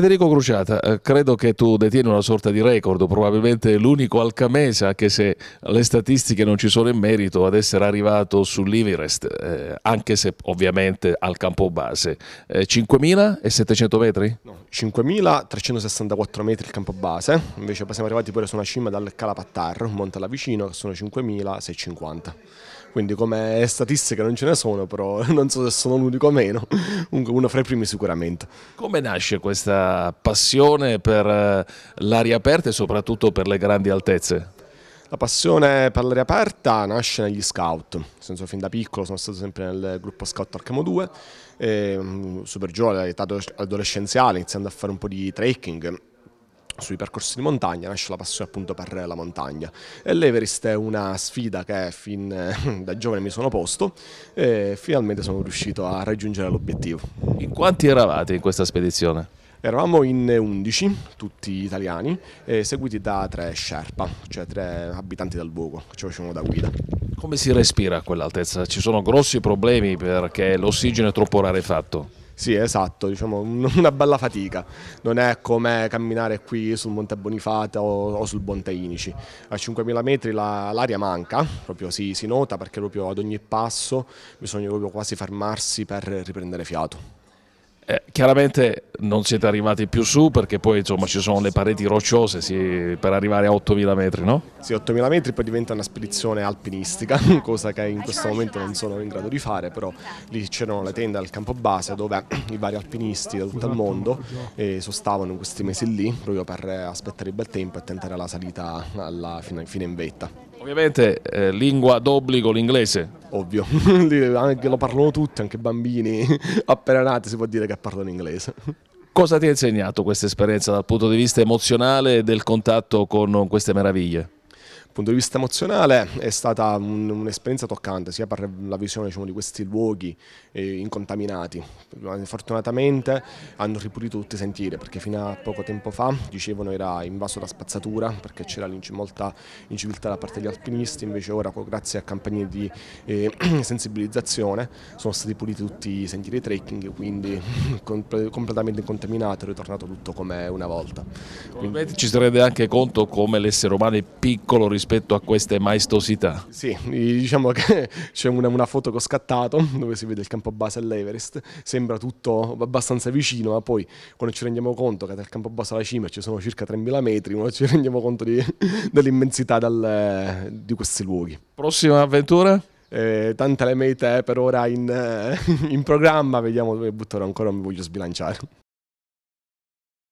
Federico Cruciata, eh, credo che tu detieni una sorta di record, probabilmente l'unico alcamese, anche se le statistiche non ci sono in merito, ad essere arrivato sull'Iverest, eh, anche se ovviamente al campo base. Eh, 5.700 metri? No, 5.364 metri il campo base, invece siamo arrivati pure su una cima dal Calapattar, un monte là vicino, che sono 5.650 quindi come statistiche non ce ne sono, però non so se sono l'unico o meno, comunque uno fra i primi sicuramente. Come nasce questa passione per eh, l'aria aperta e soprattutto per le grandi altezze? La passione per l'aria aperta nasce negli scout, nel senso fin da piccolo sono stato sempre nel gruppo scout Archemo 2, e, ehm, super giovane, all'età adolescenziale, iniziando a fare un po' di trekking sui percorsi di montagna nasce la passione appunto per la montagna e l'Everest è una sfida che fin da giovane mi sono posto e finalmente sono riuscito a raggiungere l'obiettivo. In quanti eravate in questa spedizione? Eravamo in 11, tutti italiani, eh, seguiti da tre Sherpa, cioè tre abitanti del luogo che ci facevano da guida. Come si respira a quell'altezza? Ci sono grossi problemi perché l'ossigeno è troppo rarefatto. Sì, esatto, diciamo una bella fatica. Non è come camminare qui sul Monte Bonifata o, o sul Monte Inici. A 5.000 metri la, l'aria manca, proprio si, si nota perché proprio ad ogni passo bisogna proprio quasi fermarsi per riprendere fiato. Eh, chiaramente non siete arrivati più su perché poi insomma, ci sono le pareti rocciose sì, per arrivare a 8.000 metri, no? Sì, 8.000 metri poi diventa una spedizione alpinistica, cosa che in questo momento non sono in grado di fare, però lì c'erano le tende al campo base dove i vari alpinisti da tutto il mondo eh, sostavano in questi mesi lì proprio per aspettare il bel tempo e tentare la salita alla fine, fine in vetta. Ovviamente eh, lingua d'obbligo l'inglese. Ovvio, lo parlano tutti, anche bambini appena nati si può dire che parlano inglese. Cosa ti ha insegnato questa esperienza dal punto di vista emozionale e del contatto con queste meraviglie? punto di vista emozionale è stata un'esperienza toccante sia per la visione diciamo, di questi luoghi eh, incontaminati. Fortunatamente hanno ripulito tutti i sentieri perché fino a poco tempo fa dicevano era invaso da spazzatura perché c'era molta inciviltà da parte degli alpinisti, invece ora grazie a campagne di eh, sensibilizzazione sono stati puliti tutti i sentieri trekking, quindi comp completamente incontaminato, è ritornato tutto come una volta. Quindi... Ci si rende anche conto come l'essere umano è piccolo rispetto rispetto a queste maestosità? Sì, diciamo che c'è una, una, foto che ho scattato dove si vede il campo base all'Everest, sembra tutto abbastanza vicino, ma poi quando ci rendiamo conto che dal campo base alla cima ci sono circa 3.000 metri, no? ci rendiamo conto dell'immensità di questi luoghi. Prossima avventura? Eh, tante le mete per ora in, in programma, vediamo dove butterò ancora, mi voglio sbilanciare.